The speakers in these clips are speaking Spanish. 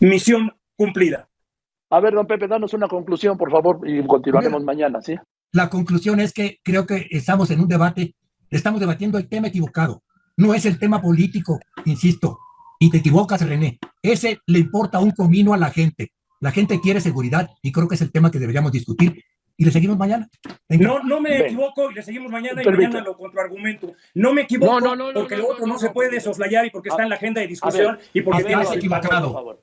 Misión cumplida. A ver, don Pepe, danos una conclusión, por favor, y continuaremos mañana, ¿sí? La conclusión es que creo que estamos en un debate, estamos debatiendo el tema equivocado. No es el tema político, insisto, y te equivocas, René. Ese le importa un comino a la gente. La gente quiere seguridad y creo que es el tema que deberíamos discutir. Y le seguimos mañana. No, no me equivoco y le seguimos mañana y mañana lo contraargumento. No me equivoco no, no, no, porque lo otro no, se puede soslayar y porque está ah, en la agenda de discusión y porque tienes equivocado. favor.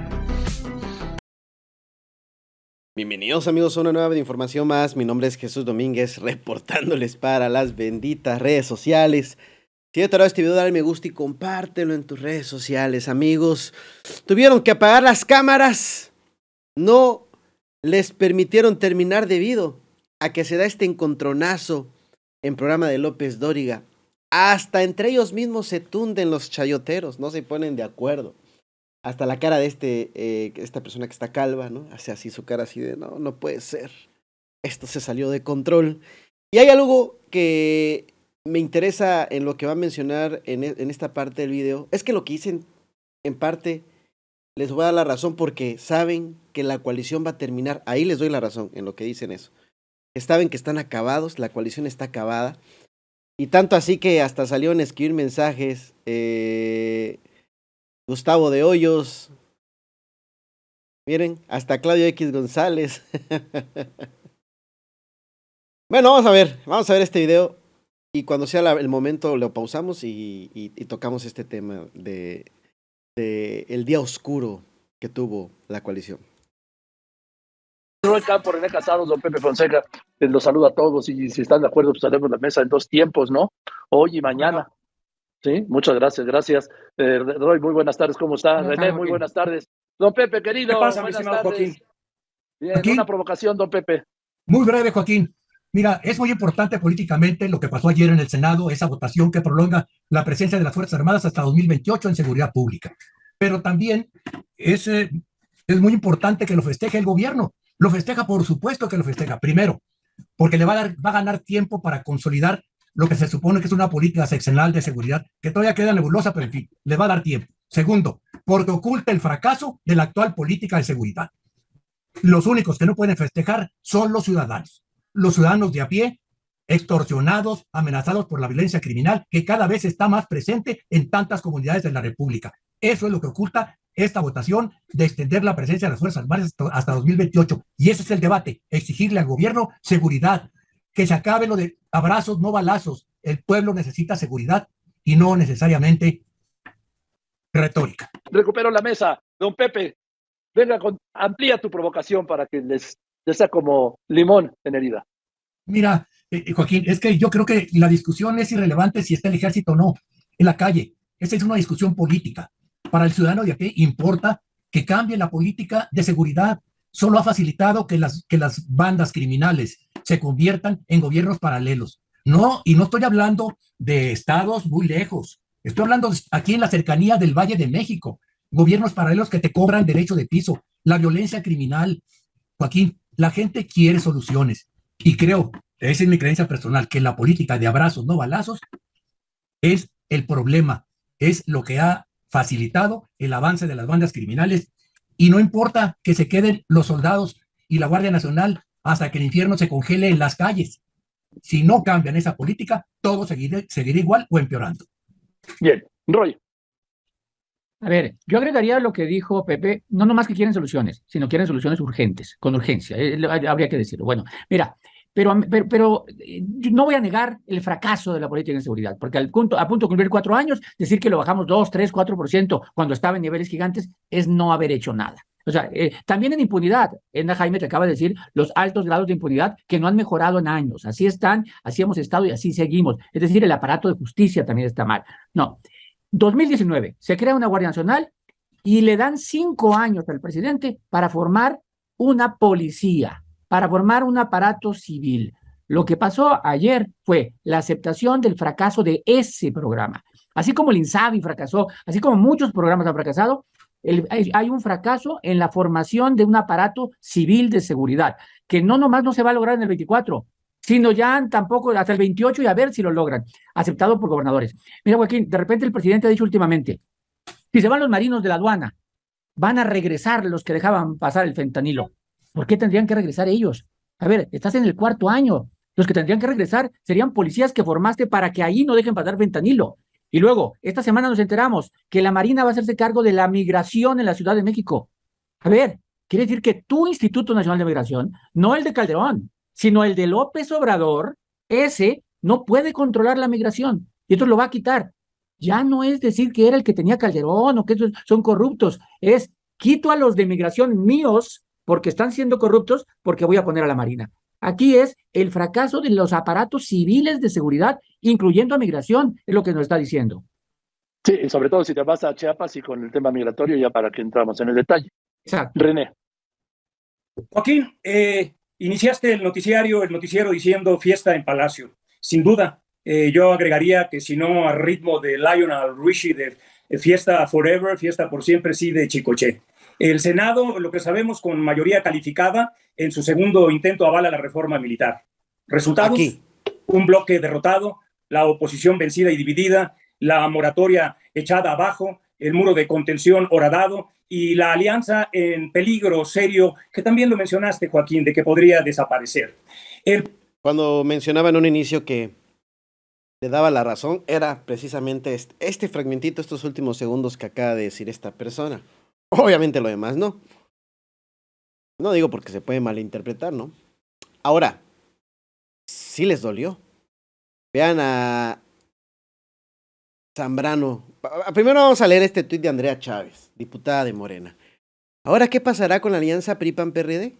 Bienvenidos amigos a una nueva de información más. Mi nombre es Jesús Domínguez, reportándoles para las benditas redes sociales. Si te ha este video, dale me gusta y compártelo en tus redes sociales, amigos. Tuvieron que apagar las cámaras. No les permitieron terminar debido a que se da este encontronazo en programa de López Dóriga. Hasta entre ellos mismos se tunden los chayoteros, no se ponen de acuerdo hasta la cara de este, eh, esta persona que está calva, ¿no? Hace así su cara así de, no, no puede ser. Esto se salió de control. Y hay algo que me interesa en lo que va a mencionar en, e, en esta parte del video. Es que lo que dicen, en parte, les voy a dar la razón porque saben que la coalición va a terminar. Ahí les doy la razón en lo que dicen eso. Saben que están acabados, la coalición está acabada. Y tanto así que hasta salieron a escribir mensajes. Eh, Gustavo de Hoyos. Miren, hasta Claudio X González. bueno, vamos a ver, vamos a ver este video y cuando sea el momento lo pausamos y, tocamos este tema de, de, el día oscuro que tuvo la coalición. Manuel Campo, René Casados, don Pepe Fonseca, los saludo a todos y si están de acuerdo, pues de la mesa en dos tiempos, ¿no? Hoy y mañana. Sí, muchas gracias, gracias. Eh, Roy, muy buenas tardes, ¿cómo está? René, muy buenas tardes. Don Pepe, querido. ¿Qué pasa, mi Joaquín? una provocación, don Pepe. Muy breve, Joaquín. Mira, es muy importante políticamente lo que pasó ayer en el Senado, esa votación que prolonga la presencia de las Fuerzas Armadas hasta 2028 en seguridad pública. Pero también es, eh, es muy importante que lo festeje el gobierno. Lo festeja, por supuesto que lo festeja. Primero, porque le va a, dar, va a ganar tiempo para consolidar lo que se supone que es una política seccional de seguridad, que todavía queda nebulosa, pero en fin, le va a dar tiempo. Segundo, porque oculta el fracaso de la actual política de seguridad. Los únicos que no pueden festejar son los ciudadanos, los ciudadanos de a pie, extorsionados, amenazados por la violencia criminal, que cada vez está más presente en tantas comunidades de la República. Eso es lo que oculta esta votación de extender la presencia de las Fuerzas Armadas hasta 2028. Y ese es el debate, exigirle al gobierno seguridad, que se acabe lo de abrazos, no balazos. El pueblo necesita seguridad y no necesariamente retórica. Recupero la mesa. Don Pepe, venga, amplía tu provocación para que les, sea como limón en herida. Mira, eh, eh, Joaquín, es que yo creo que la discusión es irrelevante si está el ejército o no en la calle. Esa es una discusión política. Para el ciudadano de aquí importa que cambie la política de seguridad. Solo ha facilitado que las, que las bandas criminales se conviertan en gobiernos paralelos. No, y no estoy hablando de estados muy lejos, estoy hablando aquí en la cercanía del Valle de México, gobiernos paralelos que te cobran derecho de piso, la violencia criminal. Joaquín, la gente quiere soluciones y creo, esa es mi creencia personal, que la política de abrazos, no balazos, es el problema, es lo que ha facilitado el avance de las bandas criminales y no importa que se queden los soldados y la Guardia Nacional hasta que el infierno se congele en las calles. Si no cambian esa política, todo seguirá, igual o empeorando. Bien, Roy. A ver, yo agregaría lo que dijo Pepe, no nomás que quieren soluciones, sino quieren soluciones urgentes, con urgencia, eh, habría que decirlo. Bueno, mira, pero, pero, eh, no voy a negar el fracaso de la política de seguridad, porque al punto, a punto de cumplir cuatro años, decir que lo bajamos cuatro por ciento cuando estaba en niveles gigantes es no haber hecho nada. O sea, eh, también en impunidad, Enda Jaime te acaba de decir los altos grados de impunidad que no han mejorado en años. Así están, así hemos estado y así seguimos. Es decir, el aparato de justicia también está mal. No. 2019, se crea una Guardia Nacional y le dan cinco años al presidente para formar una policía, para formar un aparato civil. Lo que pasó ayer fue la aceptación del fracaso de ese programa. Así como el INSABI fracasó, así como muchos programas han fracasado, hay un fracaso en la formación de un aparato civil de seguridad, que no nomás no se va a lograr en el 24, sino ya tampoco hasta el 28 y a ver si lo logran, aceptado por gobernadores. Mira, Joaquín, de repente el presidente ha dicho últimamente, si se van los marinos de la aduana, van a regresar los que dejaban pasar el fentanilo. ¿Por qué tendrían que regresar ellos? A ver, estás en el cuarto año. Los que tendrían que regresar serían policías que formaste para que ahí no dejen pasar fentanilo. Y luego, esta semana nos enteramos que la Marina va a hacerse cargo de la migración en la Ciudad de México. A ver, quiere decir que tu Instituto Nacional de Migración, no el de Calderón, sino el de López Obrador, ese no puede controlar la migración y entonces lo va a quitar. Ya no es decir que era el que tenía Calderón o que son corruptos, es quito a los de migración míos porque están siendo corruptos porque voy a poner a la Marina. Aquí es el fracaso de los aparatos civiles de seguridad incluyendo a migración, es lo que nos está diciendo. Sí, sobre todo si te vas a Chiapas y con el tema migratorio, ya para que entramos en el detalle. Exacto. René. Joaquín, eh, iniciaste el noticiario, el noticiero diciendo fiesta en Palacio. Sin duda, eh, yo agregaría que si no al ritmo de Lionel Richie de, fiesta forever, fiesta por siempre, sí de Chicoche. El Senado, lo que sabemos con mayoría calificada, en su segundo intento avala la reforma militar. resulta Aquí. un bloque derrotado, la oposición vencida y dividida, la moratoria echada abajo, el muro de contención horadado y la alianza en peligro serio, que también lo mencionaste, Joaquín, de que podría desaparecer. Cuando mencionaba en un inicio que le daba la razón, era precisamente este, este fragmentito, estos últimos segundos que acaba de decir esta persona. Obviamente lo demás no. No digo porque se puede malinterpretar, ¿no? Ahora, sí les dolió. Vean a Zambrano. Primero vamos a leer este tuit de Andrea Chávez, diputada de Morena. Ahora, ¿qué pasará con la alianza PRI-PAN-PRD? E?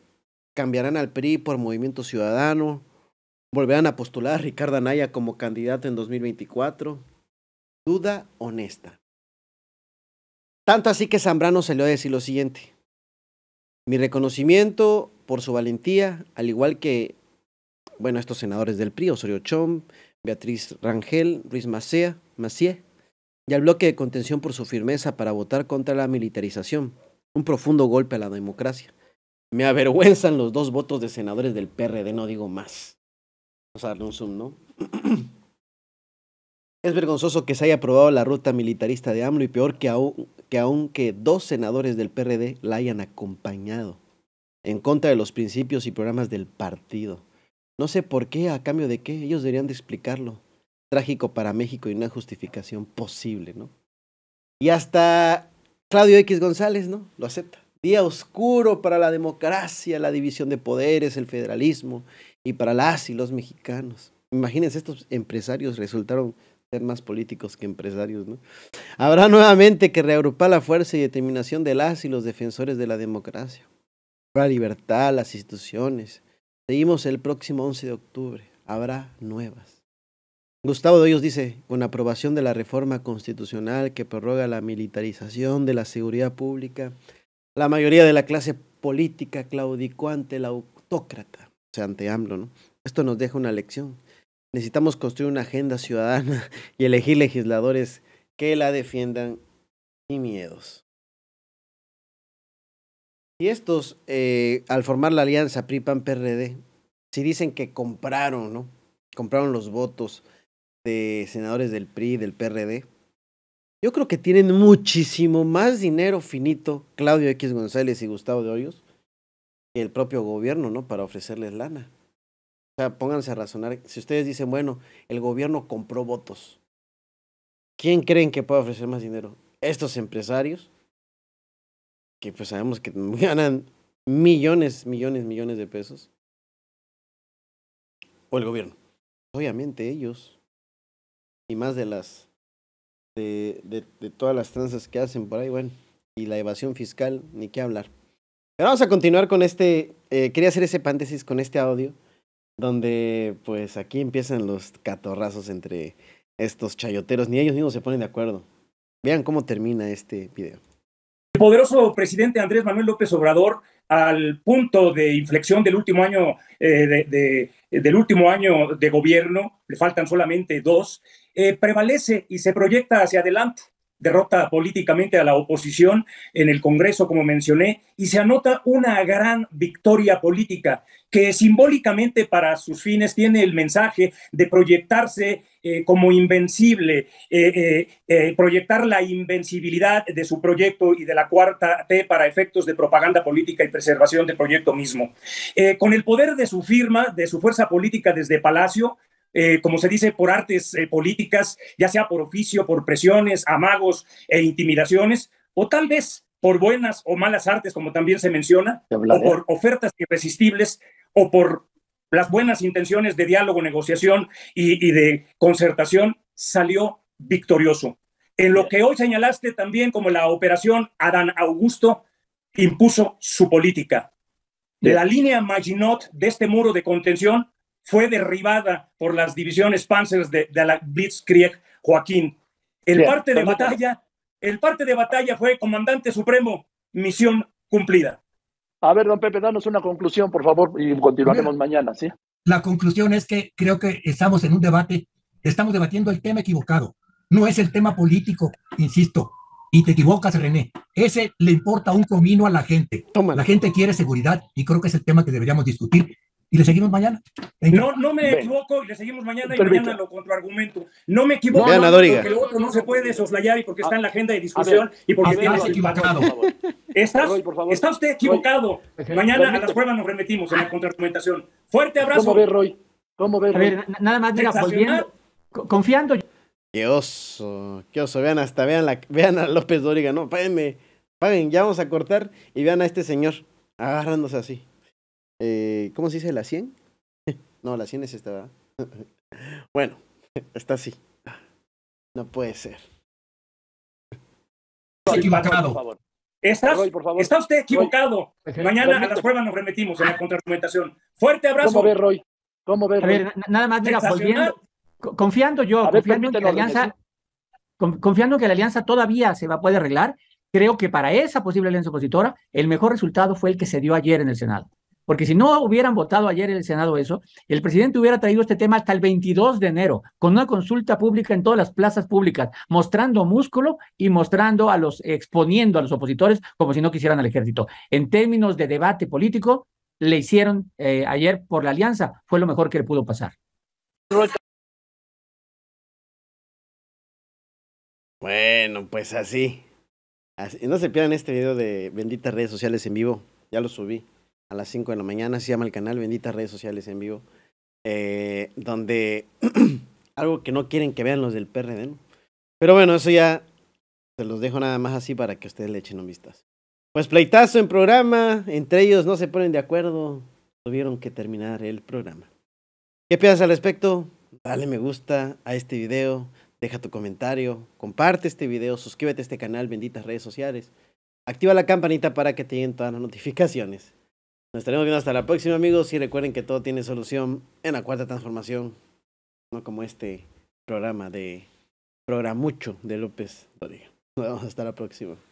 ¿Cambiarán al PRI por Movimiento Ciudadano? ¿Volverán a postular a Ricardo Anaya como candidato en 2024? Duda honesta. Tanto así que Zambrano salió a decir lo siguiente. Mi reconocimiento por su valentía, al igual que, bueno, estos senadores del PRI, Osorio Chom, Beatriz Rangel Ruiz Macea, Macié y al bloque de contención por su firmeza para votar contra la militarización, un profundo golpe a la democracia. Me avergüenzan los dos votos de senadores del PRD, no digo más. Vamos a darle un zoom, ¿no? Es vergonzoso que se haya aprobado la ruta militarista de AMLO y peor que, aún, que aunque dos senadores del PRD la hayan acompañado en contra de los principios y programas del partido. No sé por qué, a cambio de qué, ellos deberían de explicarlo. Trágico para México y una justificación posible, ¿no? Y hasta Claudio X González, ¿no? Lo acepta. Día oscuro para la democracia, la división de poderes, el federalismo y para las y los mexicanos. Imagínense, estos empresarios resultaron ser más políticos que empresarios, ¿no? Habrá nuevamente que reagrupar la fuerza y determinación de las y los defensores de la democracia, la libertad, las instituciones, Seguimos el próximo 11 de octubre. Habrá nuevas. Gustavo de Hoyos dice, con aprobación de la reforma constitucional que prorroga la militarización de la seguridad pública, la mayoría de la clase política claudicó ante la autócrata, o sea, ante AMLO, ¿no? Esto nos deja una lección. Necesitamos construir una agenda ciudadana y elegir legisladores que la defiendan sin miedos. Y estos, eh, al formar la alianza PRI-PAN-PRD, si dicen que compraron, ¿no? Compraron los votos de senadores del PRI, del PRD. Yo creo que tienen muchísimo más dinero finito Claudio X González y Gustavo de Hoyos que el propio gobierno, ¿no? Para ofrecerles lana. O sea, pónganse a razonar. Si ustedes dicen, bueno, el gobierno compró votos, ¿quién creen que puede ofrecer más dinero? ¿Estos empresarios que pues sabemos que ganan millones, millones, millones de pesos. O el gobierno. Obviamente ellos. Y más de las. De, todas las tranzas que hacen por ahí, bueno. Y la evasión fiscal, ni qué hablar. Pero vamos a continuar con este. Eh, quería hacer ese paréntesis con este audio. Donde, pues aquí empiezan los catorrazos entre estos chayoteros. Ni ellos mismos se ponen de acuerdo. Vean cómo termina este video poderoso presidente Andrés Manuel López Obrador al punto de inflexión del último año eh, de, del último año de gobierno, le faltan solamente dos, eh, prevalece y se proyecta hacia adelante derrota políticamente a la oposición en el Congreso, como mencioné, y se anota una gran victoria política que simbólicamente para sus fines tiene el mensaje de proyectarse eh, como invencible, eh, eh, proyectar la invencibilidad de su proyecto y de la cuarta T para efectos de propaganda política y preservación del proyecto mismo. con el poder de su firma, de su fuerza política desde Palacio, eh, como se dice, por artes eh, políticas, ya sea por oficio, por presiones, amagos e intimidaciones, o tal vez por buenas o malas artes, como también se menciona, o por ofertas irresistibles, o por las buenas intenciones de diálogo, negociación y, y de concertación, salió victorioso. En lo que hoy señalaste también como la operación Adán Augusto impuso su política. La línea Maginot de este muro de contención fue derribada por las divisiones Panzers de, la Blitzkrieg Joaquín. El parte de batalla, el parte de batalla fue comandante supremo, misión cumplida. A ver, don Pepe, danos una conclusión, por favor, y continuaremos mañana, ¿sí? La conclusión es que creo que estamos en un debate, estamos debatiendo el tema equivocado. No es el tema político, insisto, y te equivocas, René. Ese le importa un comino a la gente. La gente quiere seguridad y creo que es el tema que deberíamos discutir y le seguimos mañana. No, no me equivoco y le seguimos mañana y mañana lo contraargumento. No me equivoco porque lo otro no se puede soslayar y porque está en la agenda de discusión y porque ah, estás equivocado. está usted equivocado. Mañana a las pruebas nos remetimos en la ah. contraargumentación. Fuerte abrazo. ¿Cómo ve, Roy? ¿Cómo Roy? A ver, nada más, diga volviendo, confiando. Qué oso, qué oso. Vean hasta, vean, la, vean a López Doriga No, páguenme, paguen, ya vamos a cortar y vean a este señor agarrándose así. Eh, ¿Cómo se dice? ¿La 100? no, la 100 es esta, bueno, está así. No puede ser. equivocado. Está usted equivocado. Mañana a las pruebas nos remitimos en la contraargumentación. Fuerte abrazo. ¿Cómo ve, Roy? ¿Cómo ve, Roy? nada más, mira, confiando yo, confiando que la alianza, confiando que la alianza todavía se va arreglar, creo que para esa posible alianza opositora, el mejor resultado fue el que se dio ayer en el Senado porque si no hubieran votado ayer en el Senado eso, el presidente hubiera traído este tema hasta el 22 de enero, con una consulta pública en todas las plazas públicas, mostrando músculo y mostrando a los, exponiendo a los opositores como si no quisieran al ejército. En términos de debate político, le hicieron eh, ayer por la alianza, fue lo mejor que le pudo pasar. Bueno, pues así. No se pierdan este video de benditas redes sociales en vivo. Ya lo subí a las 5 de la mañana. Se llama el canal Benditas Redes Sociales en Vivo, eh, donde algo que no quieren que vean los del PRD. Pero bueno, eso ya se los dejo nada más así para que ustedes le echen un vistazo. Pues pleitazo en programa, entre ellos no se ponen de acuerdo, tuvieron que terminar el programa. ¿Qué piensas al respecto? Dale me gusta a este video, deja tu comentario, comparte este video, suscríbete a este canal, benditas redes sociales, activa la campanita para que te lleguen todas las notificaciones. Nos estaremos viendo hasta la próxima, amigos. Y recuerden que todo tiene solución en la cuarta transformación. No como este programa de Programucho de López Rodríguez. Nos vemos hasta la próxima.